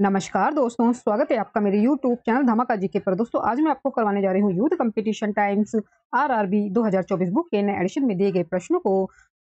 नमस्कार दोस्तों स्वागत है आपका मेरे YouTube चैनल धमाका जी के पर दोस्तों आज मैं आपको करवाने जा रही हूँ youth competition times RRB 2024 book के नए एडिशन में दिए गए प्रश्नों को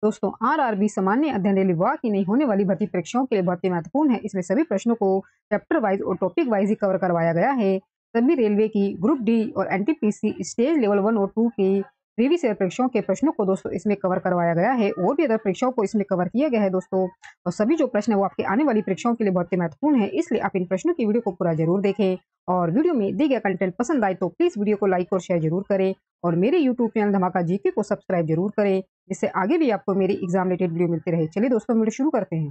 दोस्तों आरआरबी सामान्य अध्ययन रेल विभाग की नहीं होने वाली भर्ती परीक्षाओं के लिए बहुत ही महत्वपूर्ण है इसमें सभी प्रश्नों को चैप्टर वाइज और टॉपिक वाइज ही कवर करवाया गया है सभी रेलवे की ग्रुप डी और एन स्टेज लेवल वन और टू की प्रीवियस ईयर परीक्षाओं के प्रश्नों को दोस्तों इसमें कवर करवाया गया है और भी अदर परीक्षाओं को इसमें कवर किया गया है दोस्तों और तो सभी जो प्रश्न है वो आपके आने वाली परीक्षाओं के लिए बहुत ही महत्वपूर्ण है इसलिए आप इन प्रश्नों की वीडियो को पूरा जरूर देखें और वीडियो में दी गया कंटेंट पसंद आए तो प्लीज़ वीडियो को लाइक और शेयर जरूर करें और मेरे यूट्यूब चैनल धमाका जीके को सब्सक्राइब जरूर करें जिससे आगे भी आपको मेरी एग्जाम रिलेटेड वीडियो मिलती रहे चलिए दोस्तों वीडियो शुरू करते हैं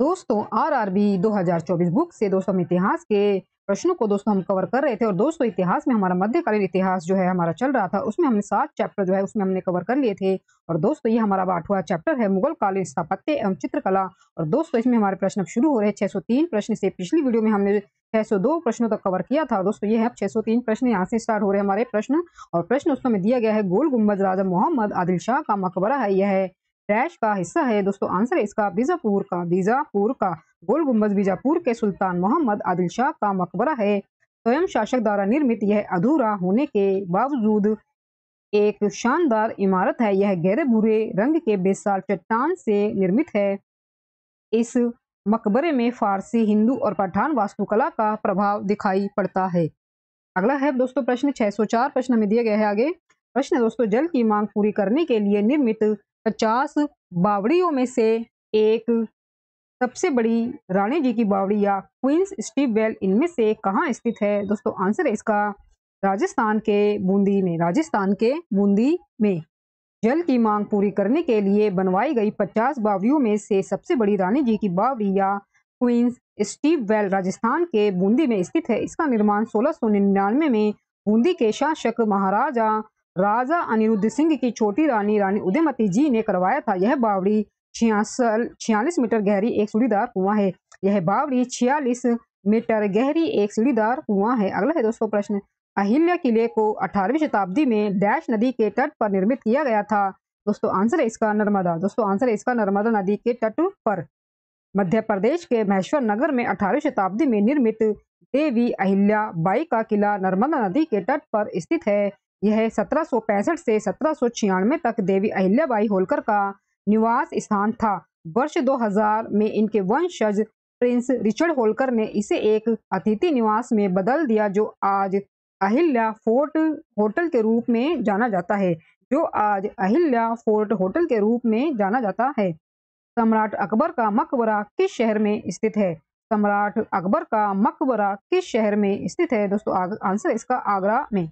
दोस्तों हजार चौबीस बुक से दोस्तों इतिहास के प्रश्नों को दोस्तों हम कवर कर रहे थे और दोस्तों इतिहास में हमारा मध्यकालीन इतिहास जो है हमारा चल रहा था उसमें हमने सात चैप्टर जो है उसमें हमने कवर कर लिए थे और दोस्तों ये हमारा आठवां चैप्टर है मुगल कालीन स्थापत्य एवं चित्रकला और दोस्तों इसमें हमारे प्रश्न अब शुरू हो रहे हैं प्रश्न से पिछली वीडियो में हमने छह प्रश्नों तक कवर किया था दोस्तों ये है अब 603 प्रश्न यहाँ से स्टार्ट हो रहे हैं हमारे प्रश्न और प्रश्न उसमें में दिया गया है गोल गुम्बद राजा मोहम्मद आदिल शाह का मकबरा है यह है ट्रैश का हिस्सा है दोस्तों आंसर है इसका बीजापुर का बीजापुर का गोल गुम्बज बीजापुर के सुल्तान मोहम्मद आदिल शाह का मकबरा है स्वयं शासक द्वारा निर्मित यह अधूरा होने के बावजूद एक शानदार इमारत है यह गहरे भूरे रंग के बेसाल चट्टान से निर्मित है इस मकबरे में फारसी हिंदू और पठान वास्तुकला का प्रभाव दिखाई पड़ता है अगला है दोस्तों प्रश्न 604 प्रश्न में दिया गया है आगे प्रश्न दोस्तों जल की मांग पूरी करने के लिए निर्मित 50 बावड़ियों में से एक सबसे बड़ी रानी जी की बावड़ी या क्वींस वेल इनमें से कहाँ स्थित है दोस्तों आंसर है इसका राजस्थान के बूंदी में राजस्थान के बूंदी में जल की मांग पूरी करने के लिए बनवाई गई 50 बावड़ियों में से सबसे बड़ी रानी जी की बावड़ी या क्वींस वेल राजस्थान के बूंदी में स्थित है इसका निर्माण सोलह में बूंदी के शासक महाराजा राजा अनिरुद्ध सिंह की छोटी रानी रानी उदयमती जी ने करवाया था यह बावड़ी छियासल छियालीस मीटर गहरी एक सीढ़ीदार कुआं है यह बावड़ी छियालीस मीटर गहरी एक सीढ़ीदार कुआं है अगला है दोस्तों प्रश्न अहिल्या किले को 18वीं शताब्दी में डैश नदी के तट पर निर्मित किया गया था दोस्तों आंसर है इसका नर्मदा दोस्तों आंसर है इसका नर्मदा नदी के तट पर मध्य प्रदेश के महेश्वर नगर में 18वीं शताब्दी में निर्मित देवी अहिल्या बाई का किला नर्मदा नदी के तट पर स्थित है यह सत्रह से सत्रह तक देवी अहिल्याबाई होलकर का निवास स्थान था वर्ष 2000 में इनके वंशज प्रिंस रिचर्ड होलकर ने इसे एक अतिथि निवास में बदल दिया जो आज अहिल्या फोर्ट होटल के रूप में जाना जाता है जो आज अहिल्या फोर्ट होटल के रूप में जाना जाता है सम्राट अकबर का मकबरा किस शहर में स्थित है सम्राट अकबर का मकबरा किस शहर में स्थित है दोस्तों आंसर इसका आगरा में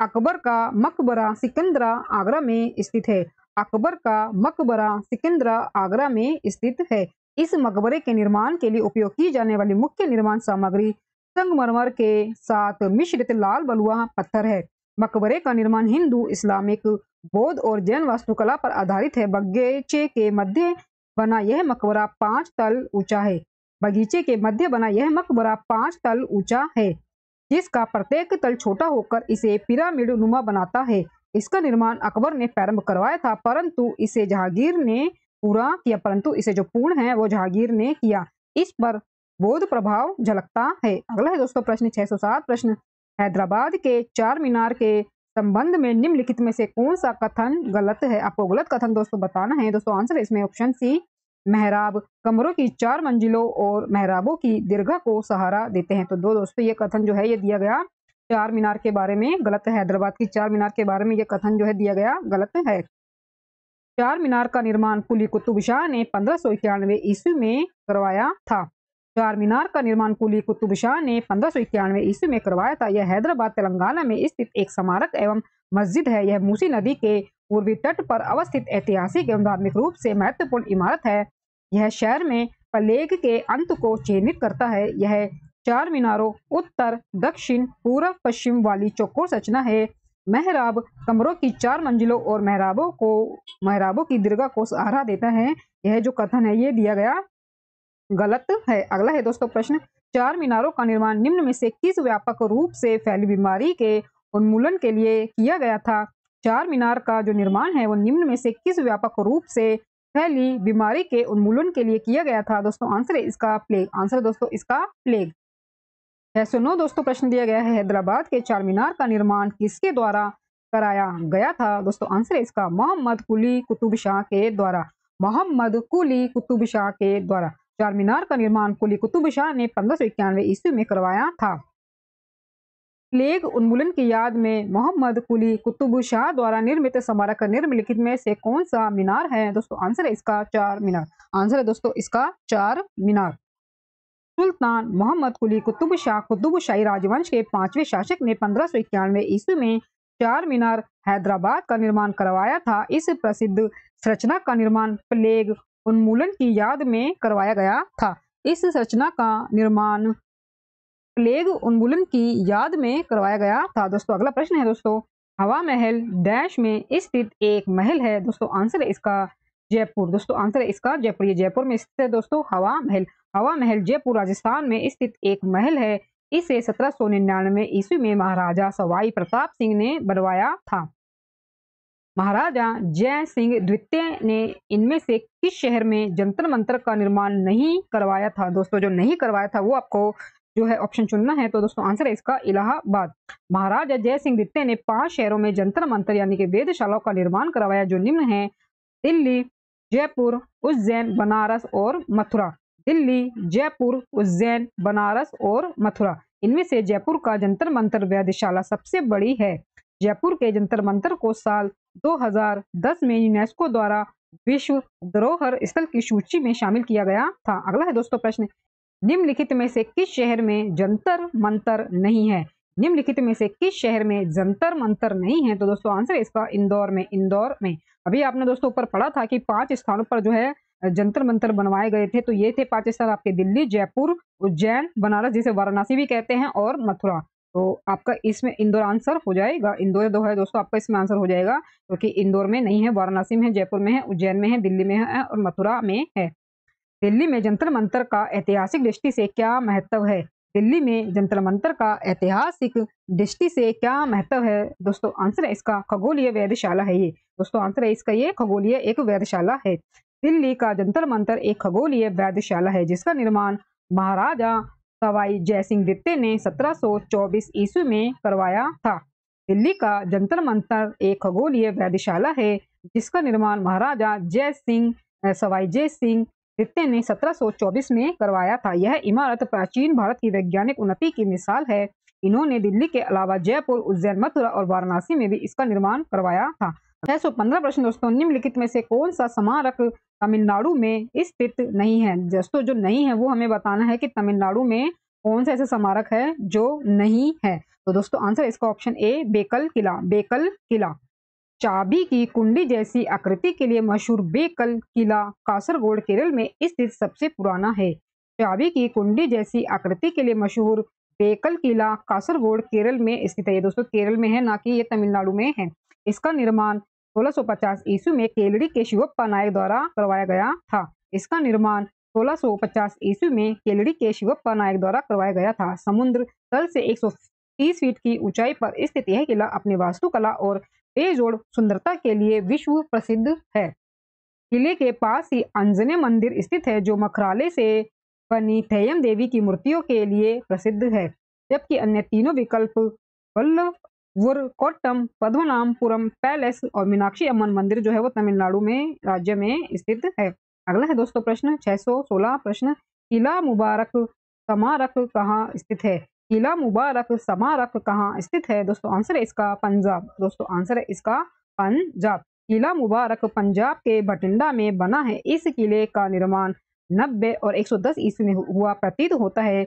अकबर का मकबरा सिकंदरा आगरा में स्थित है अकबर का मकबरा सिकंदरा आगरा में स्थित है इस मकबरे के निर्माण के लिए उपयोग की जाने वाली मुख्य निर्माण सामग्री संगमरमर के साथ मिश्रित लाल बलुआ पत्थर है मकबरे का निर्माण हिंदू इस्लामिक बौद्ध और जैन वास्तुकला पर आधारित है बगीचे के मध्य बना यह मकबरा पांच तल ऊंचा है बगीचे के मध्य बना यह मकबरा पांच तल ऊंचा है जिसका प्रत्येक तल छोटा होकर इसे पिरामिड नुमा बनाता है इसका निर्माण अकबर ने प्रारंभ करवाया था परंतु इसे जहांगीर ने पूरा किया परंतु इसे जो पूर्ण है वो जहांगीर ने किया इस पर बोध प्रभाव झलकता है अगला है दोस्तों प्रश्न 607 प्रश्न हैदराबाद के चार मीनार के संबंध में निम्नलिखित में से कौन सा कथन गलत है आपको गलत कथन दोस्तों बताना है दोस्तों आंसर है इसमें ऑप्शन सी मेहराब कमरों की चार मंजिलों और मेहराबों की दीर्घा को सहारा देते हैं तो दो दोस्तों ये कथन जो है ये दिया गया चार मीनार के बारे में गलत है हैदराबाद की चार मीनार के बारे में यह कथन जो है दिया गया गलत है चार मीनार का निर्माण कुली कुतुब शाह ने पंद्रह सौ इक्यानवे ईस्वी में करवाया था चार मीनार का निर्माण कुली कुतुब शाह ने पंद्रह सौ इक्यानवे ईस्वी में करवाया था यह हैदराबाद तेलंगाना में स्थित एक स्मारक एवं मस्जिद है यह मूसी नदी के पूर्वी तट पर अवस्थित ऐतिहासिक एवं धार्मिक रूप से महत्वपूर्ण इमारत है यह शहर में प्लेग के अंत को चिन्हित करता है यह चार मीनारों उत्तर दक्षिण पूर्व पश्चिम वाली चौकोर रचना है मेहराब कमरों की चार मंजिलों और मेहराबों को मेहराबों की दीर्घा को सहारा देता है यह जो कथन है ये दिया गया गलत है अगला है दोस्तों प्रश्न चार मीनारों का निर्माण निम्न में से किस व्यापक रूप से फैली बीमारी के उन्मूलन के लिए किया गया था चार मीनार का जो निर्माण है वो निम्न में से किस व्यापक रूप से फैली बीमारी के उन्मूलन के लिए किया गया था दोस्तों आंसर है इसका प्लेग आंसर दोस्तों इसका प्लेग है सुनो दोस्तों प्रश्न दिया गया है हैदराबाद के चार मीनार का निर्माण किसके द्वारा कराया गया था दोस्तों आंसर है इसका मोहम्मद कुली कुतुब शाह के द्वारा मोहम्मद कुली कुतुब शाह के द्वारा चार मीनार का निर्माण कुली कुतुब शाह ने पंद्रह सौ इक्यानवे ईस्वी में करवाया था प्लेग उन्मूलन की याद में मोहम्मद कुली कुतुब शाह द्वारा निर्मित स्मारक निर्मलिखित में से कौन सा मीनार है दोस्तों आंसर है इसका चार मीनार आंसर है दोस्तों इसका चार मीनार सुल्तान मोहम्मद कुली कुतुब शाह कुतुब शाही राजवंश के पांचवें शासक ने पंद्रह सौ इक्यानवे ईस्वी में चार मीनार हैदराबाद का निर्माण करवाया था इस प्रसिद्ध संरचना का निर्माण प्लेग उन्मूलन की याद में करवाया गया था इस संरचना का निर्माण प्लेग उन्मूलन की याद में करवाया गया था दोस्तों अगला प्रश्न है दोस्तों हवा महल डैश में स्थित एक महल है दोस्तों आंसर है इसका जयपुर दोस्तों आंसर है इसका जयपुर ये जयपुर में स्थित है दोस्तों हवा महल हवा महल जयपुर राजस्थान में स्थित एक महल है इसे सत्रह सौ निन्यानवे ईस्वी में महाराजा सवाई प्रताप सिंह ने बनवाया था महाराजा जय सिंह द्वितीय ने इनमें से किस शहर में जंतर मंत्र का निर्माण नहीं करवाया था दोस्तों जो नहीं करवाया था वो आपको जो है ऑप्शन चुनना है तो दोस्तों आंसर है इसका इलाहाबाद महाराजा जय सिंह द्वितीय ने पांच शहरों में जंतर मंत्र यानी कि वेदशालाओं का निर्माण करवाया जो निम्न है दिल्ली जयपुर उज्जैन बनारस और मथुरा दिल्ली जयपुर उज्जैन बनारस और मथुरा इनमें से जयपुर का जंतर मंत्र वैधशाला सबसे बड़ी है जयपुर के जंतर मंत्र को साल 2010 में यूनेस्को द्वारा विश्व धरोहर स्थल की सूची में शामिल किया गया था अगला है दोस्तों प्रश्न निम्नलिखित में से किस शहर में जंतर मंत्र नहीं है निम्नलिखित में से किस शहर में जंतर मंतर नहीं है तो दोस्तों आंसर है इसका इंदौर में इंदौर में अभी आपने दोस्तों ऊपर पढ़ा था कि पांच स्थानों पर जो है जंतर मंतर बनवाए गए थे तो ये थे पांच स्थान आपके दिल्ली जयपुर उज्जैन बनारस जिसे वाराणसी भी कहते हैं और मथुरा तो आपका इसमें इंदौर आंसर हो जाएगा इंदौर दो है दोस्तों आपका इसमें आंसर हो जाएगा क्योंकि तो इंदौर में नहीं है वाराणसी में है जयपुर में है उज्जैन में है दिल्ली में है और मथुरा में है दिल्ली में जंतर मंतर का ऐतिहासिक दृष्टि से क्या महत्व है दिल्ली में जंतर मंत्र का ऐतिहासिक दृष्टि से क्या महत्व है दोस्तों आंसर है इसका खगोलीय वैधशाला है ये दोस्तों आंसर है इसका ये खगोलीय एक वैधशाला है दिल्ली का जंतर मंत्र एक खगोलीय वैधशाला है जिसका निर्माण महाराजा सवाई जयसिंह द्वितीय ने 1724 ईस्वी में करवाया था दिल्ली का जंतर मंत्र एक खगोलीय वैधशाला है जिसका निर्माण महाराजा जय सिंह सवाई जय सिंह नृत्य ने 1724 में करवाया था यह इमारत प्राचीन भारत की वैज्ञानिक उन्नति की मिसाल है इन्होंने दिल्ली के अलावा जयपुर उज्जैन मथुरा और वाराणसी में भी इसका निर्माण करवाया था पंद्रह प्रश्न दोस्तों निम्नलिखित में से कौन सा स्मारक तमिलनाडु में स्थित नहीं है दोस्तों जो नहीं है वो हमें बताना है कि तमिलनाडु में कौन सा ऐसा स्मारक है जो नहीं है तो दोस्तों आंसर इसका ऑप्शन ए बेकल किला बेकल किला चाबी की कुंडी जैसी आकृति के लिए मशहूर बेकल किला कासरगोड केरल में स्थित सबसे पुराना है चाबी की कुंडी जैसी आकृति के लिए मशहूर बेकल किला कासरगोड केरल में स्थित है दोस्तों केरल में है ना कि ये तमिलनाडु में है इसका निर्माण 1650 ईस्वी में केलड़ी के शिवप्पा नायक द्वारा करवाया गया था इसका निर्माण 1650 ईस्वी में केलड़ी के शिवप्पा नायक द्वारा करवाया गया था समुद्र तल से 130 फीट की ऊंचाई पर स्थित यह किला अपनी वास्तुकला और बेजोड़ सुंदरता के लिए विश्व प्रसिद्ध है किले के पास ही अंजने मंदिर स्थित है जो मखराले से बनी थेयम देवी की मूर्तियों के लिए प्रसिद्ध है जबकि अन्य तीनों विकल्प वल्लवर कोट्टम पद्मनामपुरम पैलेस और मीनाक्षी अमन मंदिर जो है वो तमिलनाडु में राज्य में स्थित है अगला है दोस्तों प्रश्न 616 प्रश्न किला मुबारक समारक कहाँ स्थित है किला मुबारक समारक कहाँ स्थित है दोस्तों आंसर है इसका पंजाब दोस्तों आंसर है इसका पंजाब किला मुबारक पंजाब के बठिंडा में बना है इस किले का निर्माण नब्बे और एक ईस्वी में हुआ प्रतीत होता है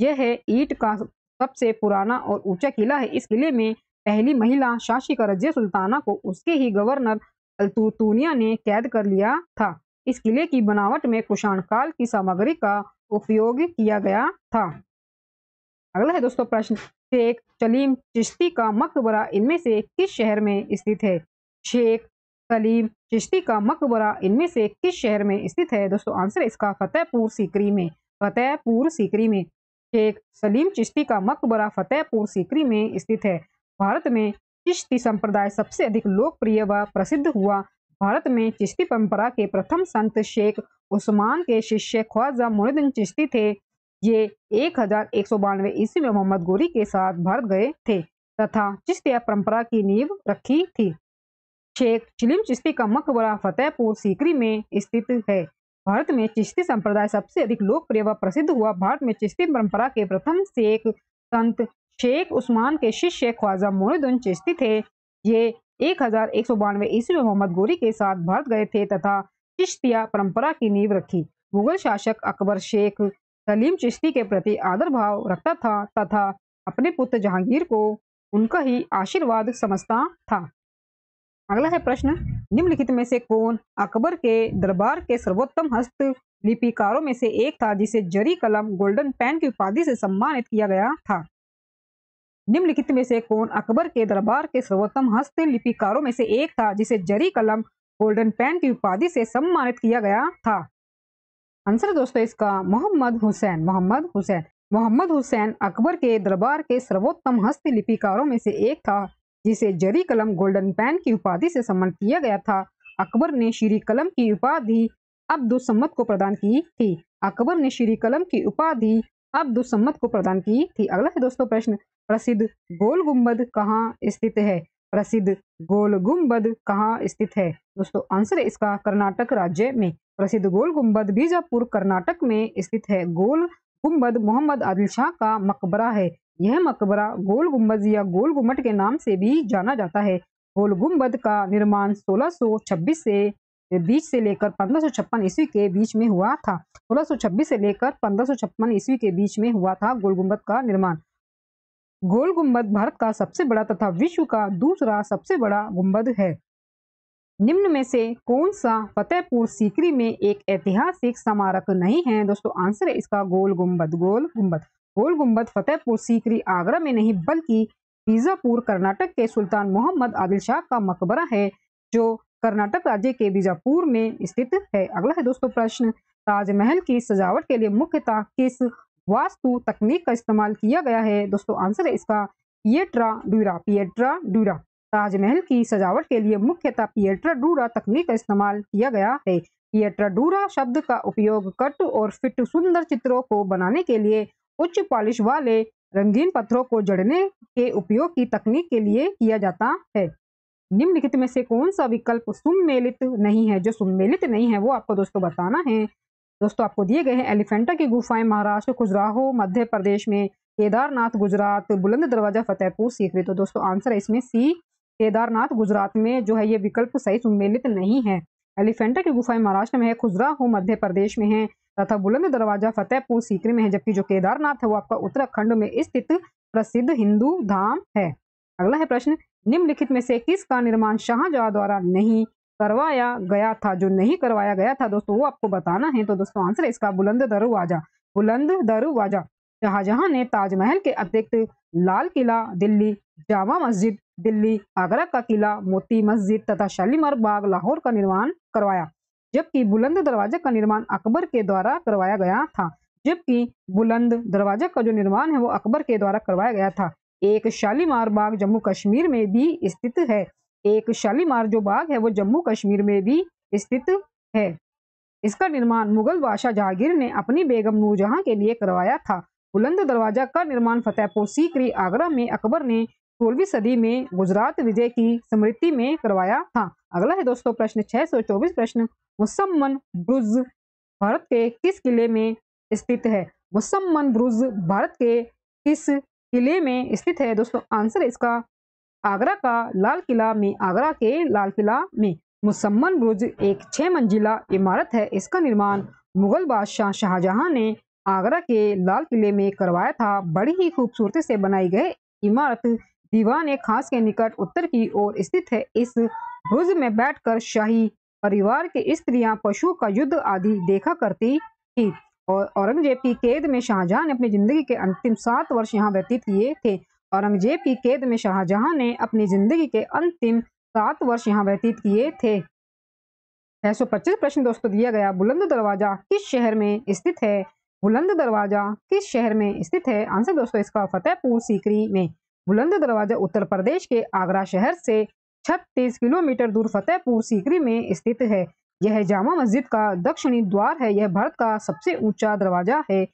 यह है ईट का सबसे पुराना और ऊंचा किला है इस किले में पहली महिला शासिका रजिया सुल्ताना को उसके ही गवर्नर अलतूतूनिया ने कैद कर लिया था इस किले की बनावट में कुषाण काल की सामग्री का उपयोग किया गया था अगला है दोस्तों प्रश्न शेख सलीम चिश्ती का मकबरा इनमें से किस शहर में स्थित है शेख सलीम चिश्ती का मकबरा इनमें से किस शहर में स्थित है दोस्तों आंसर इसका फतेहपुर सीकरी में फतेहपुर सीकरी में शेख सलीम चिश्ती का मकबरा फतेहपुर सीकरी में स्थित है भारत में चिश्ती संप्रदाय सबसे अधिक लोकप्रिय व प्रसिद्ध हुआ भारत में चिश्ती परंपरा के प्रथम संत शेख उस्मान के शिष्य ख्वाजा मोहिद्दीन चिश्ती थे ये एक हजार एक सौ बानवे ईस्वी में मोहम्मद गोरी के साथ भारत गए थे तथा चिश्तिया परंपरा की नींव रखी थी शेख चिलिम चिश्ती का मकबरा फतेहपुर सीकरी में स्थित है भारत में चिश्ती संप्रदाय सबसे अधिक लोकप्रिय व प्रसिद्ध हुआ भारत में चिश्ती परंपरा के प्रथम शेख संत शेख उस्मान के शिष्य ख्वाजा मोहिदुन चिश्ती थे ये एक हजार एक सौ बानवे ईस्वी में मोहम्मद गोरी के साथ भारत गए थे तथा चिश्तिया परंपरा की नींव रखी मुगल शासक अकबर शेख सलीम चिश्ती के प्रति आदर भाव रखता था तथा अपने पुत्र जहांगीर को उनका ही आशीर्वाद समझता था अगला है प्रश्न निम्नलिखित में से कौन अकबर के दरबार के सर्वोत्तम हस्त लिपिकारों में से एक था जिसे जरी कलम गोल्डन पेन की उपाधि से सम्मानित किया गया था निम्नलिखित में से कौन अकबर के दरबार के सर्वोत्तम हस्त लिपिकारों में से एक था जिसे जरी कलम गोल्डन पेन की उपाधि से सम्मानित किया गया था आंसर है दोस्तों इसका मोहम्मद हुसैन मोहम्मद हुसैन मोहम्मद हुसैन अकबर के दरबार के सर्वोत्तम हस्तलिपिकारों में से एक था जिसे जरी कलम गोल्डन पैन की उपाधि से सम्मानित किया गया था अकबर ने श्री कलम की उपाधि अब्दुलसम्मद को प्रदान की थी अकबर ने श्री कलम की उपाधि अब्दुलसम्मद को प्रदान की थी अगला है दोस्तों प्रश्न प्रसिद्ध गोल गुम्बद कहाँ स्थित है प्रसिद्ध गोल गुम्बद कहाँ स्थित है दोस्तों आंसर है इसका कर्नाटक राज्य में प्रसिद्ध गोल गुम्बद बीजापुर कर्नाटक में स्थित है गोल गुम्बद मोहम्मद आदिल शाह का मकबरा है यह मकबरा गोल गुम्बद या गोल गुम्बद के नाम से भी जाना जाता है गोल गुम्बद का निर्माण 1626 से बीच से लेकर पंद्रह ईस्वी के बीच में हुआ था 1626 से लेकर पंद्रह ईस्वी के बीच में हुआ था गोल गुम्बद का निर्माण गोल गुम्बद भारत का सबसे बड़ा तथा विश्व का दूसरा सबसे बड़ा गुम्बद है निम्न में से कौन सा फतेहपुर सीकरी में एक ऐतिहासिक स्मारक नहीं है दोस्तों आंसर है इसका गोल गुम्बद गोल गुम्बद गोल गुम्बद फतेहपुर सीकरी आगरा में नहीं बल्कि बीजापुर कर्नाटक के सुल्तान मोहम्मद आदिल शाह का मकबरा है जो कर्नाटक राज्य के बीजापुर में स्थित है अगला है दोस्तों प्रश्न ताजमहल की सजावट के लिए मुख्यतः किस वास्तु तकनीक का इस्तेमाल किया गया है दोस्तों आंसर है इसका pietra dura pietra dura Taj Mahal की सजावट के लिए मुख्यतः डूरा तकनीक का इस्तेमाल किया गया है डूरा शब्द का उपयोग कट और फिट सुंदर चित्रों को बनाने के लिए उच्च पॉलिश वाले रंगीन पत्थरों को जड़ने के उपयोग की तकनीक के लिए किया जाता है निम्नलिखित में से कौन सा विकल्प सुमेलित नहीं है जो सुमेलित नहीं है वो आपको दोस्तों बताना है दोस्तों आपको दिए गए हैं एलिफेंटा की गुफाएं महाराष्ट्र खुजराहो मध्य प्रदेश में केदारनाथ गुजरात बुलंद दरवाजा फतेहपुर सीकरी तो दोस्तों आंसर है इसमें सी केदारनाथ गुजरात में जो है ये विकल्प सही सम्मिलित नहीं है एलिफेंटा की गुफाएं महाराष्ट्र में है खुजराहो मध्य प्रदेश में है तथा बुलंद दरवाजा फतेहपुर सीकरी में है जबकि जो केदारनाथ है वो आपका उत्तराखंड में स्थित प्रसिद्ध हिंदू धाम है अगला है प्रश्न निम्नलिखित में से किसका निर्माण शाहजहां द्वारा नहीं करवाया गया था जो नहीं करवाया गया था दोस्तों वो आपको बताना है तो दोस्तों आंसर है इसका बुलंद दरवाजा बुलंद दरवाजा शाहजहां ने ताजमहल के अतिरिक्त लाल किला दिल्ली जामा मस्जिद दिल्ली आगरा का किला मोती मस्जिद तथा शालीमार बाग लाहौर का निर्माण करवाया जबकि बुलंद दरवाजे का निर्माण अकबर के द्वारा करवाया गया था जबकि बुलंद दरवाजे का जो निर्माण है वो अकबर के द्वारा करवाया गया था एक शालीमार बाग जम्मू कश्मीर में भी स्थित है एक शालीमार जो बाग है वो जम्मू कश्मीर में भी स्थित है इसका निर्माण मुगल बादशाह जहांगीर ने अपनी बेगम नूरजहां के लिए करवाया था बुलंद दरवाजा का निर्माण फतेहपुर सीकरी आगरा में अकबर ने सोलहवीं सदी में गुजरात विजय की स्मृति में करवाया था अगला है दोस्तों प्रश्न 624 प्रश्न मुसम्मन ब्रुज भारत के किस किले में स्थित है मुसम्मन ब्रुज भारत के किस किले में स्थित है दोस्तों आंसर इसका आगरा का लाल किला में आगरा के लाल किला में मुसम्मन ब्रुज एक छह मंजिला इमारत है इसका निर्माण मुगल बादशाह शाहजहां ने आगरा के लाल किले में करवाया था बड़ी ही खूबसूरती से बनाई गई इमारत दीवान खास के निकट उत्तर की ओर स्थित है इस भुज में बैठकर शाही परिवार के स्त्रियां पशुओं का युद्ध आदि देखा करती थी और औरंगजेब की कैद में शाहजहां ने अपनी जिंदगी के अंतिम सात वर्ष यहाँ व्यतीत किए थे औरंगजेब की कैद में शाहजहां ने अपनी जिंदगी के अंतिम सात वर्ष यहाँ व्यतीत किए थे छह सौ पच्चीस प्रश्न दोस्तों दिया गया बुलंद दरवाजा किस शहर में स्थित है बुलंद दरवाजा किस शहर में स्थित है आंसर दोस्तों इसका फतेहपुर सीकरी में बुलंद दरवाजा उत्तर प्रदेश के आगरा शहर से 36 किलोमीटर दूर फतेहपुर सीकरी में स्थित है यह जामा मस्जिद का दक्षिणी द्वार है यह भारत का सबसे ऊंचा दरवाजा है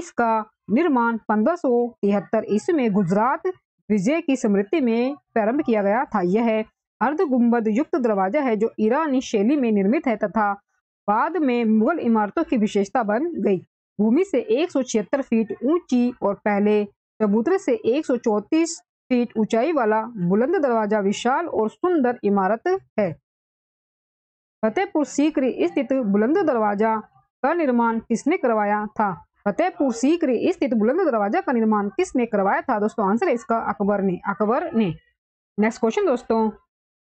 इसका निर्माण पंद्रह सौ ईस्वी में गुजरात विजय की स्मृति में प्रारंभ किया गया था यह अर्ध गुंबद युक्त दरवाजा है जो ईरानी शैली में निर्मित है तथा बाद में मुगल इमारतों की विशेषता बन गई भूमि से एक फीट ऊंची और पहले चबूतरे से एक फीट ऊंचाई वाला बुलंद दरवाजा विशाल और सुंदर इमारत है फतेहपुर सीकरी स्थित बुलंद दरवाजा का निर्माण किसने करवाया था फतेहपुर सीकरी स्थित बुलंद दरवाजा का निर्माण किसने करवाया था दोस्तों आंसर है इसका अकबर ने अकबर ने नेक्स्ट क्वेश्चन दोस्तों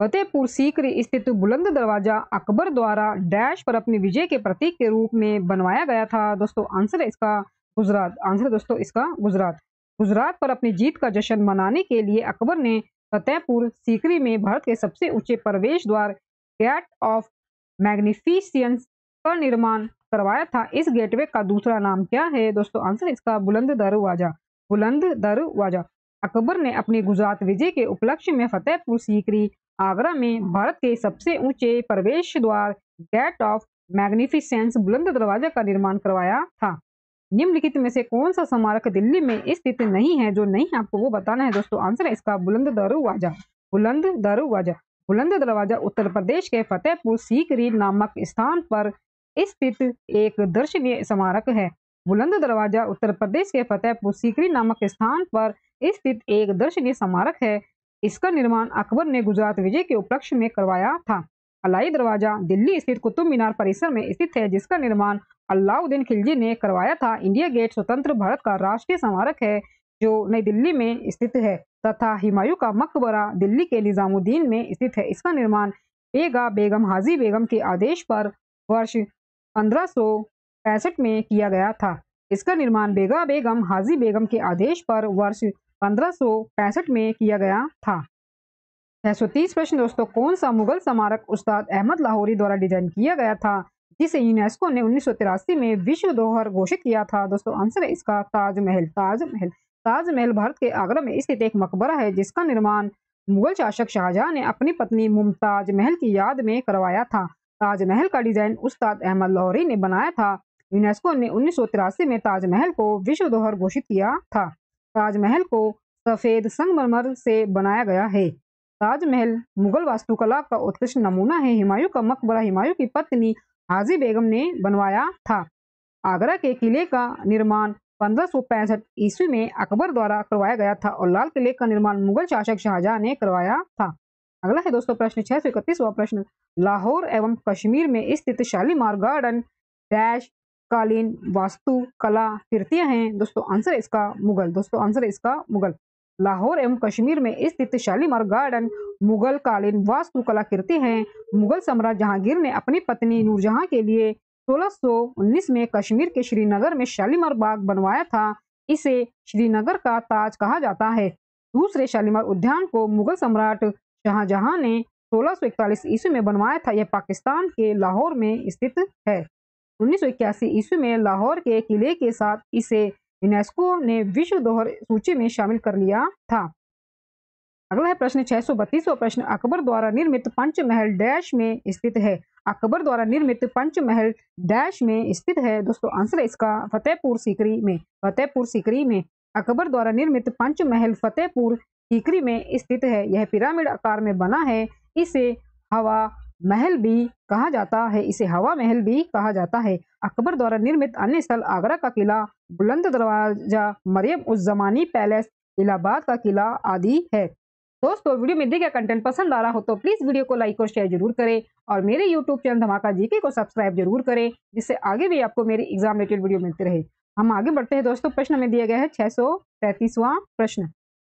फतेहपुर सीकरी स्थित बुलंद दरवाजा अकबर द्वारा डैश पर अपने विजय के प्रतीक के रूप में बनवाया गया था दोस्तों आंसर है इसका गुजरात आंसर दोस्तों इसका गुजरात गुजरात पर अपनी जीत का जश्न मनाने के लिए अकबर ने फतेहपुर सीकरी में भारत के सबसे ऊंचे प्रवेश द्वार गेट ऑफ मैग्निफिशियंस का निर्माण करवाया था इस गेटवे का दूसरा नाम क्या है दोस्तों आंसर इसका बुलंद दरवाजा बुलंद दरवाजा अकबर ने अपने गुजरात विजय के उपलक्ष्य में फतेहपुर सीकरी आगरा में भारत के सबसे ऊंचे प्रवेश द्वार गेट ऑफ मैग्निफिसेंस बुलंद दरवाजा का निर्माण करवाया था निम्नलिखित में से कौन सा स्मारक दिल्ली में स्थित नहीं है जो नहीं आपको वो बताना है दोस्तों आंसर है इसका बुलंद दरवाजा बुलंद दरवाजा बुलंद दरवाजा उत्तर प्रदेश के फतेहपुर सीकरी नामक स्थान पर स्थित एक दर्शनीय स्मारक है बुलंद दरवाजा उत्तर प्रदेश के फतेहपुर सीकरी नामक स्थान पर स्थित एक दर्शनीय स्मारक है इसका निर्माण अकबर ने गुजरात विजय के उपलक्ष्य में करवाया था अलाई दरवाजा दिल्ली स्थित कुतुब मीनार परिसर में स्थित है जिसका निर्माण अलाउद्दीन खिलजी ने करवाया था इंडिया गेट स्वतंत्र भारत का राष्ट्रीय स्मारक है जो नई दिल्ली में स्थित है तथा हिमायू का मकबरा दिल्ली के निजामुद्दीन में स्थित है इसका निर्माण बेगा बेगम हाजी बेगम के आदेश पर वर्ष पंद्रह में किया गया था इसका निर्माण बेगा बेगम हाजी बेगम के आदेश पर वर्ष पंद्रह में किया गया था छह प्रश्न दोस्तों कौन सा मुगल स्मारक उस्ताद अहमद लाहौरी द्वारा डिजाइन किया गया था जिसे यूनेस्को ने उन्नीस में विश्व दोहर घोषित किया था दोस्तों आंसर है इसका ताजमहल ताजमहल ताजमहल भारत के आगरा में स्थित एक मकबरा है जिसका निर्माण मुगल शासक शाहजहां ने अपनी पत्नी मुमताज महल की याद में करवाया था ताजमहल का डिजाइन उस्ताद अहमद लाहौरी ने बनाया था यूनेस्को ने उन्नीस में ताजमहल को विश्व दोहर घोषित किया था ताजमहल को सफ़ेद संगमरमर से बनाया गया है ताजमहल मुगल वास्तुकला का उत्कृष्ट नमूना है हिमायू का मकबरा हिमायू की पत्नी हाजी बेगम ने बनवाया था आगरा के किले का निर्माण पंद्रह ईस्वी में अकबर द्वारा करवाया गया था और लाल किले का निर्माण मुगल शासक शाहजहां ने करवाया था अगला है दोस्तों प्रश्न छह सौ इकतीसवा प्रश्न लाहौर एवं कश्मीर में स्थित शालीमार गार्डन डैश कालीन वास्तु कला कृतियां हैं दोस्तों आंसर इसका मुगल दोस्तों आंसर इसका मुगल लाहौर एवं कश्मीर में स्थित शालीमार गार्डन मुगल कालीन वास्तु कला कृति है मुगल सम्राट जहांगीर ने अपनी पत्नी नूरजहां के लिए 1619 में कश्मीर के श्रीनगर में शालीमार बाग बनवाया था इसे श्रीनगर का ताज कहा जाता है दूसरे शालीमार उद्यान को मुगल सम्राट शाहजहां ने इकतालीस ईस्वी में बनवाया था यह पाकिस्तान के लाहौर में स्थित है उन्नीस ईस्वी में लाहौर के किले के साथ इसे यूनेस्को ने विश्व दोहर सूची में शामिल कर लिया था अगला है प्रश्न छह सौ प्रश्न अकबर द्वारा निर्मित पंचमहल डैश में स्थित है अकबर द्वारा निर्मित पंचमहल डैश में स्थित है दोस्तों आंसर है इसका फतेहपुर सीकरी में फतेहपुर सीकरी में अकबर द्वारा निर्मित पंचमहल फतेहपुर सीकरी में स्थित है यह पिरामिड आकार में बना है इसे हवा महल भी कहा जाता है इसे हवा महल भी कहा जाता है अकबर द्वारा निर्मित अन्य स्थल आगरा का किला बुलंद दरवाजा मरियम उस जमानी पैलेस इलाहाबाद का किला आदि है दोस्तों वीडियो में दिए कंटेंट पसंद आ रहा हो तो प्लीज वीडियो को लाइक और शेयर जरूर करें और मेरे यूट्यूब चैनल धमाका जीके को सब्सक्राइब जरूर करें जिससे आगे भी आपको मेरी एग्जाम रिलेटेड वीडियो मिलते रहे हम आगे बढ़ते हैं दोस्तों प्रश्न में दिया गया है छह प्रश्न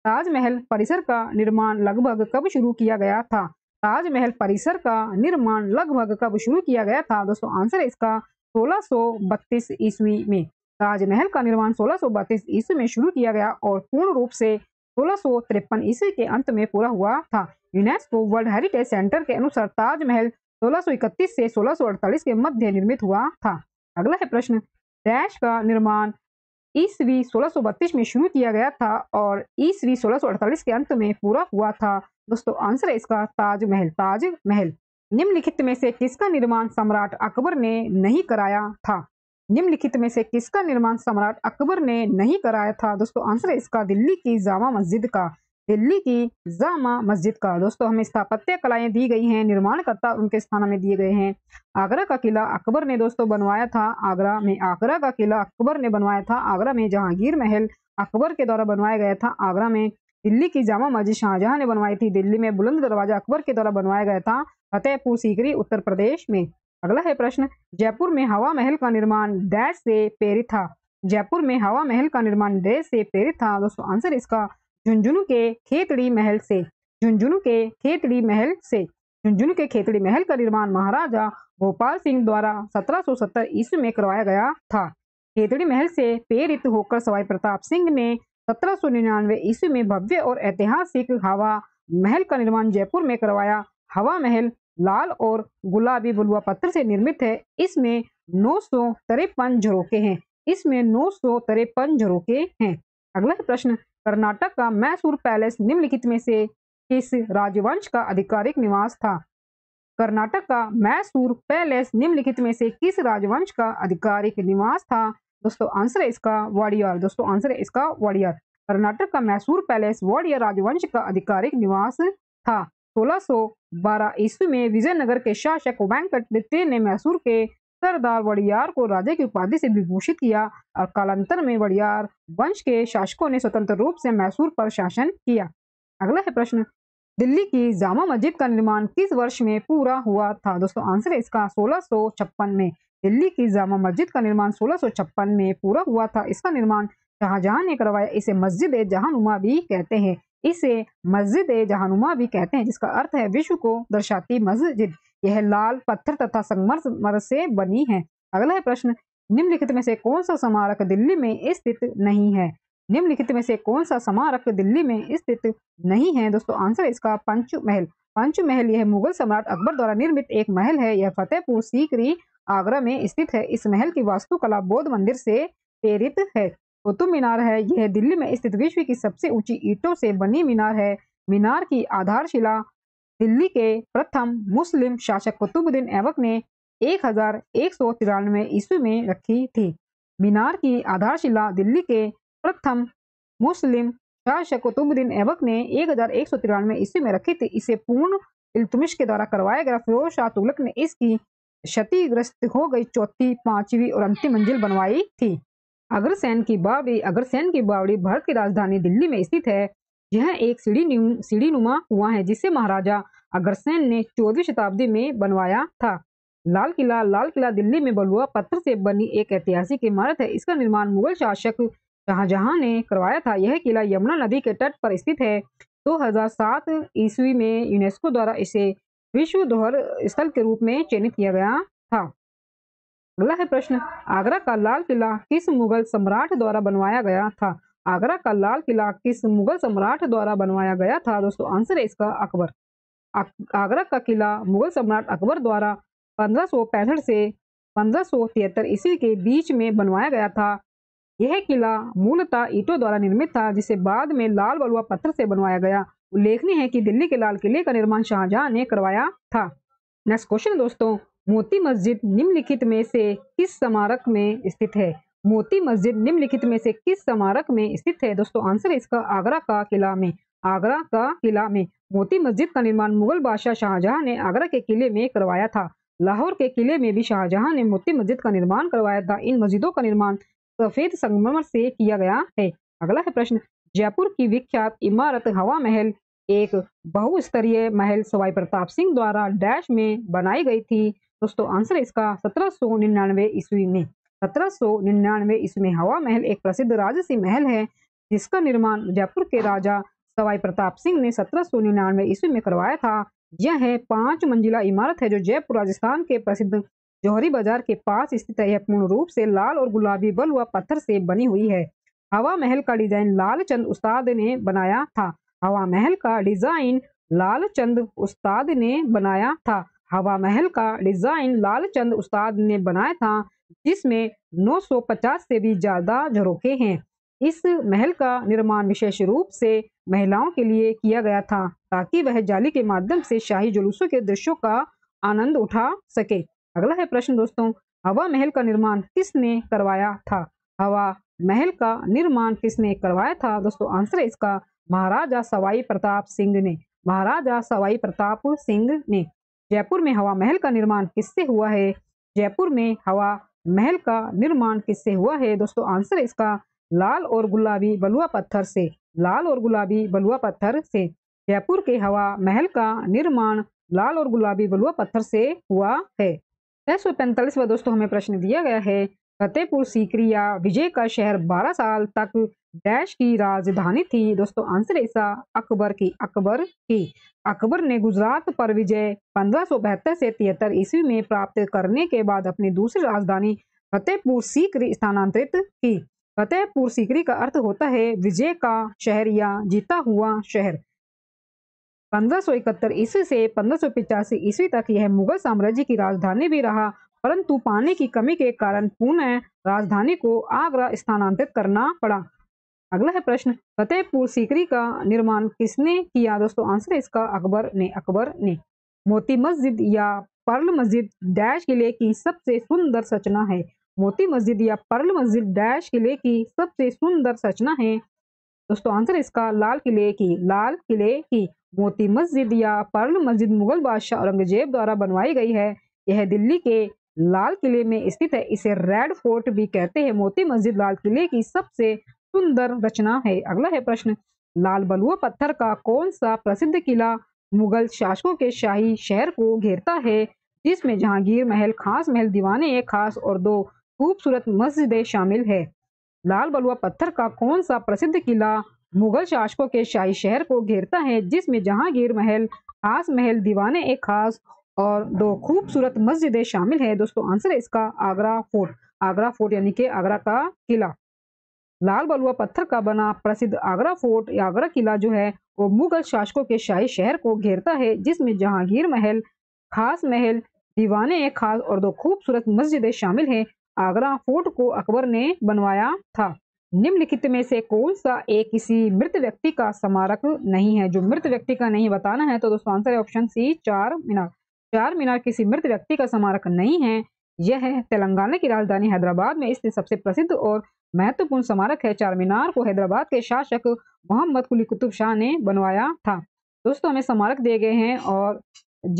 ताजमहल परिसर का निर्माण लगभग कब शुरू किया गया था ताजमहल परिसर का निर्माण लगभग कब शुरू किया गया था दोस्तों आंसर है इसका 1632 ईस्वी में ताजमहल का निर्माण 1632 ईस्वी में शुरू किया गया और पूर्ण रूप से सोलह ईस्वी के अंत में पूरा हुआ था यूनेस्को वर्ल्ड हेरिटेज सेंटर के अनुसार ताजमहल 1631 से 1648 के मध्य निर्मित हुआ था अगला है प्रश्न डैश का निर्माण ईस्वी सोलह में शुरू किया गया था और ईस्वी सोलह के अंत में पूरा हुआ था दोस्तों आंसर है इसका ताजमहल ताज महल निम्नलिखित में से किसका निर्माण सम्राट अकबर ने नहीं कराया था निम्नलिखित में से किसका निर्माण सम्राट अकबर ने नहीं कराया था दोस्तों आंसर है इसका दिल्ली की जामा मस्जिद का दिल्ली की जामा मस्जिद का दोस्तों हमें स्थापत्य कलाएं दी गई हैं निर्माणकर्ता उनके स्थान में दिए गए हैं आगरा का किला अकबर ने दोस्तों बनवाया था आगरा में आगरा का किला अकबर ने बनवाया था आगरा में जहांगीर महल अकबर के द्वारा बनवाया गया था आगरा में दिल्ली की जामा मस्जिद शाहजहां ने बनवाई थी दिल्ली में बुलंद दरवाजा अकबर के द्वारा बनवाया गया था फतेहपुर सीकरी उत्तर प्रदेश में अगला है प्रश्न जयपुर में हवा महल का निर्माण डैश से प्रेरित था जयपुर में हवा महल का निर्माण डैश से प्रेरित था दोस्तों आंसर इसका झुंझुनू के खेतड़ी महल से झुंझुनू के खेतड़ी महल से झुंझुनू के खेतड़ी महल का निर्माण महाराजा भोपाल सिंह द्वारा 1770 ईस्वी में करवाया गया था खेतड़ी महल से प्रेरित होकर सवाई प्रताप सिंह ने सत्रह सौ निन्यानवे ईस्वी में भव्य और ऐतिहासिक हवा महल का निर्माण जयपुर में करवाया हवा महल लाल और गुलाबी बुलवा पत्थर से निर्मित है इसमें नौ सौ तिरपन झरोके हैं इसमें नौ सौ तिरपन झरोके हैं अगला प्रश्न कर्नाटक का मैसूर पैलेस निम्नलिखित में से किस राजवंश का आधिकारिक निवास था कर्नाटक का मैसूर पैलेस निम्नलिखित में से किस राजवंश का आधिकारिक निवास था दोस्तों आंसर है इसका वाडियर दोस्तों आंसर है इसका वाडियर कर्नाटक का मैसूर पैलेस वाडियर राजवंश का आधिकारिक निवास था 1612 ईस्वी में विजयनगर के शासक वेंकट द्वितीय ने मैसूर के सरदार वड़ियार को राजा की उपाधि से विभूषित किया और कालांतर में वड़ियार वंश के शासकों ने स्वतंत्र रूप से मैसूर पर शासन किया अगला है प्रश्न दिल्ली की जामा मस्जिद का निर्माण किस वर्ष में पूरा हुआ था दोस्तों आंसर है इसका सोलह में दिल्ली की जामा मस्जिद का निर्माण सोलह में पूरा हुआ था इसका निर्माण शाहजहां ने करवाया इसे मस्जिद जहानुमा भी कहते हैं इसे मस्जिद जहानुमा भी कहते हैं जिसका अर्थ है विश्व को दर्शाती मस्जिद यह लाल पत्थर तथा संगमरमर से बनी है अगला है प्रश्न निम्नलिखित में से कौन सा स्मारक दिल्ली में स्थित नहीं है निम्नलिखित में से कौन सा स्मारक दिल्ली में स्थित नहीं है दोस्तों आंसर इसका पंचमहल पंचमहल यह मुगल सम्राट अकबर द्वारा निर्मित एक महल है यह फतेहपुर सीकरी आगरा में स्थित है इस महल की वास्तुकला बौद्ध मंदिर से प्रेरित है कुतुब मीनार है यह दिल्ली में स्थित विश्व की सबसे ऊंची ईटों से बनी मीनार है मीनार की आधारशिला दिल्ली के प्रथम मुस्लिम शासक कुतुबुद्दीन ऐबक ने एक हजार एक सौ तिरानवे ईस्वी में रखी थी मीनार की आधारशिला दिल्ली के प्रथम मुस्लिम शासक कुतुबुद्दीन ऐबक ने एक हजार एक सौ तिरानवे ईस्वी में रखी थी इसे पूर्ण इल्तुमिश के द्वारा करवाया गया फिरोज शाह तुगलक ने इसकी क्षतिग्रस्त हो गई चौथी पांचवी और अंतिम मंजिल बनवाई थी अग्रसेन की बावड़ी अग्रसेन की बावड़ी भारत की राजधानी दिल्ली में स्थित है यह एक सीढ़ी सीढ़ी नुमा कुआ है जिसे महाराजा अग्रसेन ने चौदहवीं शताब्दी में बनवाया था लाल किला लाल किला दिल्ली में बलुआ पत्थर से बनी एक ऐतिहासिक इमारत है इसका निर्माण मुगल शासक शाहजहां ने करवाया था यह किला यमुना नदी के तट पर स्थित है 2007 ईस्वी में यूनेस्को द्वारा इसे विश्व धोहर स्थल के रूप में चयनित किया गया था अगला है प्रश्न आगरा का लाल किला किस मुगल सम्राट द्वारा बनवाया गया था आगरा का लाल किला किस मुगल सम्राट द्वारा बनवाया गया था दोस्तों आंसर है इसका अकबर आगरा का किला मुगल सम्राट अकबर द्वारा पंद्रह से पंद्रह ईस्वी के बीच में बनवाया गया था यह किला मूलतः ईटों द्वारा निर्मित था जिसे बाद में लाल बलुआ पत्थर से बनवाया गया उल्लेखनीय है कि दिल्ली के लाल किले का निर्माण शाहजहां ने करवाया था नेक्स्ट क्वेश्चन दोस्तों मोती मस्जिद निम्नलिखित में से किस स्मारक में स्थित है मोती मस्जिद निम्नलिखित में से किस स्मारक में स्थित है दोस्तों आंसर है इसका आगरा का किला में आगरा का किला में मोती मस्जिद का निर्माण मुगल बादशाह शाहजहां ने आगरा के किले में करवाया था लाहौर के किले में भी शाहजहां ने मोती मस्जिद का निर्माण करवाया था इन मस्जिदों का निर्माण सफेद संगमरमर से किया गया है अगला है प्रश्न जयपुर की विख्यात इमारत हवा महल एक बहुस्तरीय महल सवाई प्रताप सिंह द्वारा डैश में बनाई गई थी दोस्तों आंसर इसका सत्रह सौ निन्यानवे ईस्वी में सत्रह ईस्वी हवा महल एक प्रसिद्ध राजसी महल है जिसका निर्माण जयपुर के राजा सवाई प्रताप सिंह ने सत्रह सौ निन्यानवे ईस्वी में करवाया था यह पांच मंजिला इमारत है जो जयपुर राजस्थान के प्रसिद्ध जौहरी बाजार के पास स्थित है यह पूर्ण रूप से लाल और गुलाबी बल व पत्थर से बनी हुई है हवा महल का डिजाइन लाल चंद उस्ताद ने बनाया था हवा महल का डिजाइन लाल चंद उस्ताद ने बनाया था हवा महल का डिजाइन लाल चंद उस्ताद ने बनाया था जिसमें 950 से भी ज़्यादा झरोखे हैं इस महल का निर्माण विशेष रूप से महिलाओं के लिए किया गया था ताकि वह जाली के माध्यम से शाही जुलूसों के दृश्यों का आनंद उठा सके अगला है प्रश्न दोस्तों हवा महल का निर्माण किसने करवाया था हवा महल का निर्माण किसने करवाया था दोस्तों आंसर है इसका महाराजा सवाई प्रताप सिंह ने महाराजा सवाई प्रताप सिंह ने जयपुर में हवा महल का निर्माण किससे हुआ है जयपुर में हवा महल का निर्माण किससे हुआ है दोस्तों आंसर इसका लाल और गुलाबी बलुआ पत्थर से लाल और गुलाबी बलुआ पत्थर से जयपुर के हवा महल का निर्माण लाल और गुलाबी बलुआ पत्थर से हुआ है छह सौ पैंतालीस दोस्तों हमें प्रश्न दिया गया है फतेहपुर सीकरिया विजय का शहर 12 साल तक डैश की राजधानी थी दोस्तों आंसर ऐसा अकबर की अकबर की अकबर ने गुजरात पर विजय पंद्रह से तिहत्तर ईस्वी में प्राप्त करने के बाद अपनी दूसरी राजधानी फतेहपुर सीकरी स्थानांतरित की फतेहपुर सीकरी का अर्थ होता है विजय का शहर या जीता हुआ शहर पंद्रह इकहत्तर ईस्वी से पंद्रह पिचासी ईस्वी तक यह मुगल साम्राज्य की राजधानी भी रहा परंतु पानी की कमी के कारण पुणे राजधानी को आगरा स्थानांतरित करना पड़ा अगला है प्रश्न फतेहपुर सीकरी का निर्माण किसने किया दोस्तों आंसर है इसका अकबर ने अकबर ने मोती मस्जिद या पर्ल मस्जिद डैश किले की सबसे सुंदर सचना है मोती मस्जिद या पर्ल मस्जिद डैश किले की सबसे सुंदर सचना है दोस्तों आंसर इसका लाल किले की लाल किले की मोती मस्जिद या पर्ल मस्जिद मुगल बादशाह औरंगजेब द्वारा बनवाई गई है यह दिल्ली के लाल किले में स्थित है इसे रेड फोर्ट भी कहते हैं मोती मस्जिद लाल किले की सबसे सुंदर रचना है अगला है प्रश्न लाल बलुआ पत्थर का कौन सा प्रसिद्ध किला मुगल शासकों के शाही शहर को घेरता है जिसमें जहांगीर महल खास महल दीवाने एक खास और दो खूबसूरत मस्जिदें शामिल है लाल बलुआ पत्थर का कौन सा प्रसिद्ध किला मुगल शासकों के शाही शहर को घेरता है जिसमें जहांगीर महल खास महल दीवाने एक खास और दो खूबसूरत मस्जिदें शामिल है दोस्तों आंसर है इसका आगरा फोर्ट आगरा फोर्ट यानी कि आगरा का किला लाल बलुआ पत्थर का बना प्रसिद्ध आगरा फोर्ट या आगरा किला जो है वो मुगल शासकों के शाही शहर को घेरता है जिसमें जहांगीर महल खास महल दीवाने खास और दो खूबसूरत मस्जिदें शामिल हैं आगरा फोर्ट को अकबर ने बनवाया था निम्नलिखित में से कौन सा एक किसी मृत व्यक्ति का स्मारक नहीं है जो मृत व्यक्ति का नहीं बताना है तो दोस्तों आंसर है ऑप्शन सी चार मीनार चार मीनार किसी मृत व्यक्ति का स्मारक नहीं है यह तेलंगाना की राजधानी हैदराबाद में इसलिए सबसे प्रसिद्ध और महत्वपूर्ण स्मारक है चार मीनार को हैदराबाद के शासक मोहम्मद कुली कुतुब शाह ने बनवाया था दोस्तों हमें स्मारक दिए गए हैं और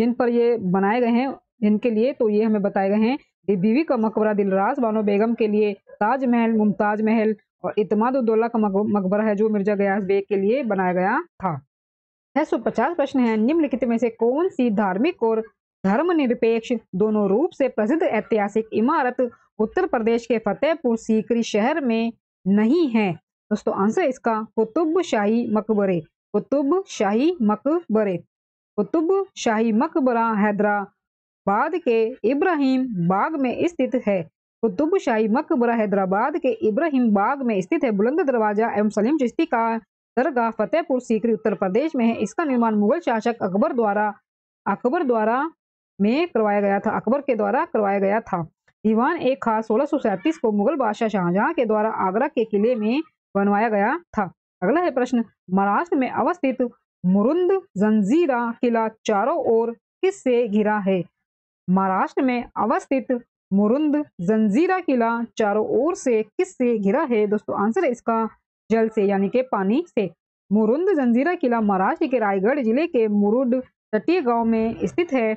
जिन पर ये बनाए गए हैं जिनके लिए तो ये हमें बताए गए हैं बीवी का मकबरा दिलराज बानो बेगम के लिए ताजमहल मुमताज महल और इतमादुद्दौला का मकबरा है जो मिर्जा गयास बेग के लिए बनाया गया था छह सौ पचास प्रश्न है निम्नलिखित में से कौन सी धार्मिक और धर्म निरपेक्ष दोनों रूप से प्रसिद्ध ऐतिहासिक इमारत उत्तर प्रदेश के फतेहपुर सीकरी शहर में नहीं है दोस्तों आंसर इसका कुतुब शाही मकबरे कुतुब शाही मकबरे कुतुब शाही मकबरा हैदराबाद के इब्राहिम बाग में स्थित है कुतुब शाही मकबरा हैदराबाद के इब्राहिम बाग में स्थित है बुलंद दरवाजा एवं सलीम चिश्ती का दरगाह फतेहपुर सीकरी उत्तर प्रदेश में है इसका निर्माण मुगल शासक अकबर द्वारा अकबर द्वारा में करवाया गया था अकबर के द्वारा करवाया गया था दीवान एक खास सोलह को मुगल बादशाह शाहजहां के द्वारा आगरा के किले में बनवाया गया था अगला है प्रश्न महाराष्ट्र में अवस्थित मुरुंद जंजीरा किला चारों ओर किससे घिरा है महाराष्ट्र में अवस्थित मुरुंद जंजीरा किला चारों ओर से किससे घिरा है दोस्तों आंसर है इसका जल से यानी के पानी से मुरुंद जंजीरा किला महाराष्ट्र के रायगढ़ जिले के मुरुड तटीय गांव में स्थित है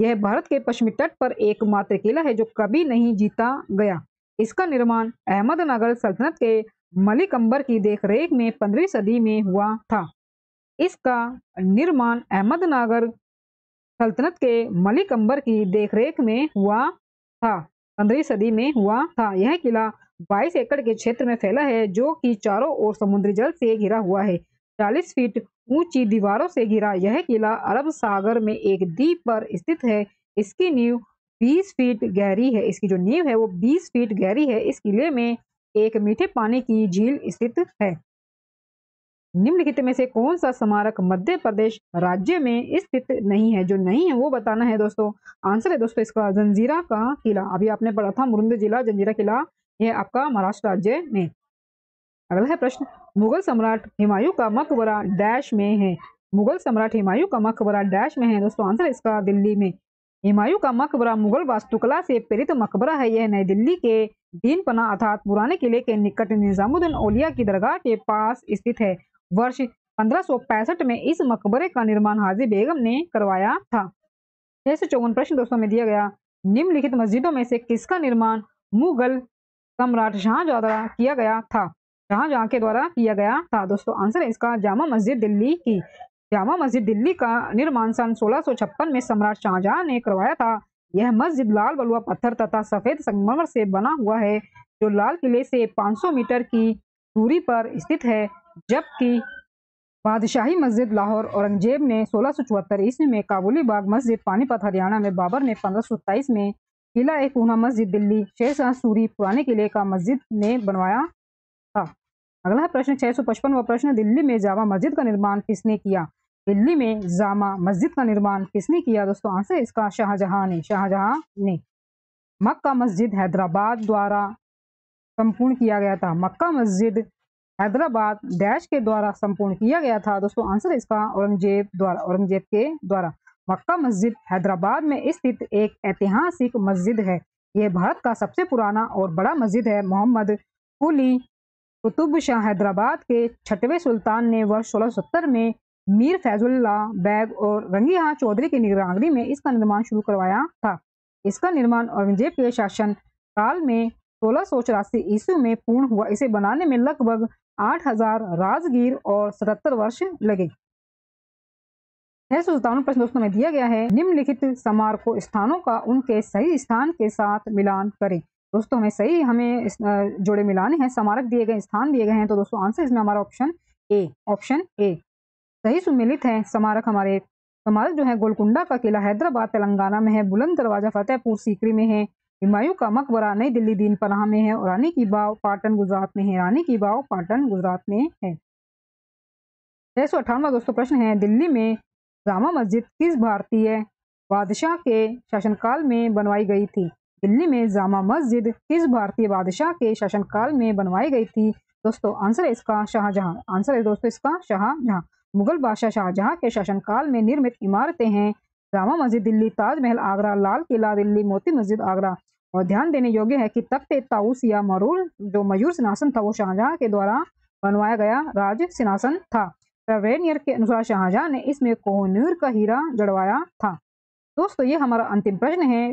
यह भारत के पश्चिमी तट पर एकमात्र किला है जो कभी नहीं जीता गया इसका निर्माण अहमदनगर सल्तनत के मलिक अंबर की देखरेख में पंद्रहवीं सदी में हुआ था इसका निर्माण अहमदनगर सल्तनत के मलिक अंबर की देखरेख में हुआ था पंद्रहवीं सदी में हुआ था यह किला 22 एकड़ के क्षेत्र में फैला है जो कि चारों ओर समुद्री जल से घिरा हुआ है 40 फीट ऊंची दीवारों से घिरा यह किला अरब सागर में एक द्वीप पर स्थित है इसकी नींव 20 फीट गहरी है इसकी जो नींव है वो 20 फीट गहरी है इस किले में एक मीठे पानी की झील स्थित है निम्नलिखित में से कौन सा स्मारक मध्य प्रदेश राज्य में स्थित नहीं है जो नहीं है वो बताना है दोस्तों आंसर है दोस्तों इसका जंजीरा का किला अभी आपने पढ़ा था मुरुंद जिला जंजीरा किला ये आपका महाराष्ट्र राज्य में अगला है प्रश्न मुगल सम्राट हिमायू का मकबरा डैश में है मुगल सम्राट हिमायू का मकबरा डैश में है दोस्तों आंसर इसका दिल्ली में हिमायू का मकबरा मुगल वास्तुकला से प्रेरित मकबरा है यह नई दिल्ली के दीनपना अर्थात पुराने किले के निकट निजामुद्दीन ओलिया की दरगाह के पास स्थित है वर्ष पंद्रह में इस मकबरे का निर्माण हाजी बेगम ने करवाया था ऐसे चौवन प्रश्न दोस्तों में दिया गया निम्नलिखित मस्जिदों में से किसका निर्माण मुगल सम्राट शाहजहां द्वारा किया गया था जहाँ के द्वारा किया गया था दोस्तों आंसर है इसका जामा मस्जिद दिल्ली की जामा मस्जिद दिल्ली का निर्माण सन सोलह में सम्राट शाहजहां ने करवाया था यह मस्जिद लाल बलुआ पत्थर तथा सफेद संगमरमर से बना हुआ है जो लाल किले से 500 मीटर की दूरी पर स्थित है जबकि बादशाही मस्जिद लाहौर औरंगजेब ने सोलह ईस्वी में काबुली बाग मस्जिद पानीपत हरियाणा में बाबर ने पंद्रह में किला एक ऊना मस्जिद दिल्ली शेरशाह सूरी पुराने किले का मस्जिद ने बनवाया अगला प्रश्न छह सौ पचपन प्रश्न दिल्ली में जामा मस्जिद का निर्माण किसने किया दिल्ली में जामा मस्जिद का निर्माण किसने किया दोस्तों आंसर इसका शाहजहां ने शाहजहां ने मक्का मस्जिद हैदराबाद द्वारा संपूर्ण किया गया था मक्का मस्जिद हैदराबाद डैश के द्वारा संपूर्ण किया गया था दोस्तों आंसर इसका औरंगजेब द्वारा औरंगजेब के द्वारा मक्का मस्जिद हैदराबाद में स्थित एक ऐतिहासिक मस्जिद है यह भारत का सबसे पुराना और बड़ा मस्जिद है मोहम्मद कुली कुतुब शाह हैदराबाद के छठवें सुल्तान ने वर्ष 1670 में मीर फैजुल्ला बैग और रंगीहा चौधरी की निगरानी में इसका निर्माण शुरू करवाया था इसका निर्माण औरंगजेब के शासन काल में सोलह सौ चौरासी ईस्वी में पूर्ण हुआ इसे बनाने में लगभग आठ हजार राजगीर और सतहत्तर वर्ष लगे छह प्रश्न दोस्तों में दिया गया है निम्नलिखित समारोह स्थानों का उनके सही स्थान के साथ मिलान करें दोस्तों हमें सही हमें जोड़े मिलाने हैं समारक दिए गए स्थान दिए गए हैं तो दोस्तों आंसर इसमें हमारा ऑप्शन ए ऑप्शन ए सही सुमिलित है स्मारक हमारे स्मारक जो है गोलकुंडा का किला हैदराबाद तेलंगाना में है बुलंद दरवाजा फतेहपुर सीकरी में है हिमायू का मकबरा नई दिल्ली दीन पनाह में है और रानी की बाव पाटन गुजरात में है रानी की बाव पाटन गुजरात में है छह सौ अठानवा दोस्तों प्रश्न है दिल्ली में जामा मस्जिद किस भारतीय बादशाह के शासनकाल में बनवाई गई थी दिल्ली में जामा मस्जिद किस भारतीय बादशाह के शासनकाल में बनवाई गई थी दोस्तों आंसर है इसका शाहजहां आंसर है दोस्तों इसका शाहजहां मुगल बादशाह शाहजहां के शासनकाल में निर्मित इमारतें हैं जामा मस्जिद दिल्ली ताजमहल आगरा लाल किला दिल्ली मोती मस्जिद आगरा और ध्यान देने योग्य है कि तख्त ताउस या मरूर जो मयूर सिंहासन था वो शाहजहां के द्वारा बनवाया गया राज सिंहासन था ट्रेवेनियर के अनुसार शाहजहां ने इसमें कोहनूर का हीरा जड़वाया था दोस्तों ये हमारा अंतिम प्रश्न है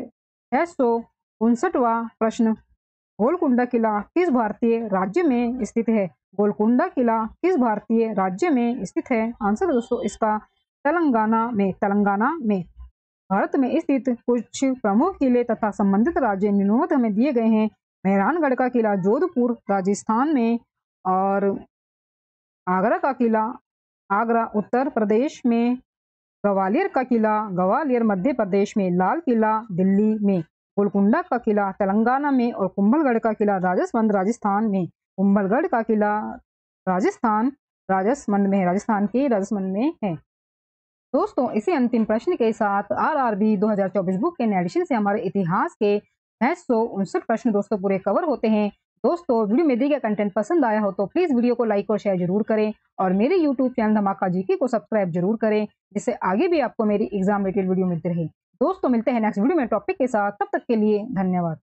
उनसठवा प्रश्न गोलकुंडा किला किस भारतीय राज्य में स्थित है गोलकुंडा किला किस भारतीय राज्य में स्थित है आंसर दोस्तों इसका तेलंगाना में तेलंगाना में भारत में स्थित कुछ प्रमुख किले तथा संबंधित राज्य निम्नवत हमें दिए गए हैं मेहरानगढ़ का किला जोधपुर राजस्थान में और आगरा का किला आगरा उत्तर प्रदेश में ग्वालियर का किला ग्वालियर मध्य प्रदेश में लाल किला दिल्ली में गोलकुंडा का किला तेलंगाना में और कुंभलगढ़ का किला राजस्वंद राजस्थान में कुंभलगढ़ का किला राजस्थान राजसमंद में राजस्थान के राजसमंद में है दोस्तों इसी अंतिम प्रश्न के साथ आर आर बी दो बुक के नए एडिशन से हमारे इतिहास के उनसठ प्रश्न दोस्तों पूरे कवर होते हैं दोस्तों वीडियो में दिया गए कंटेंट पसंद आया हो तो प्लीज़ वीडियो को लाइक और शेयर जरूर करें और मेरे यूट्यूब चैनल धमाका जी को सब्सक्राइब जरूर करें जिससे आगे भी आपको मेरी एग्जाम रिलेटेड वीडियो मिलती रहे दोस्तों मिलते हैं नेक्स्ट वीडियो में टॉपिक के साथ तब तक के लिए धन्यवाद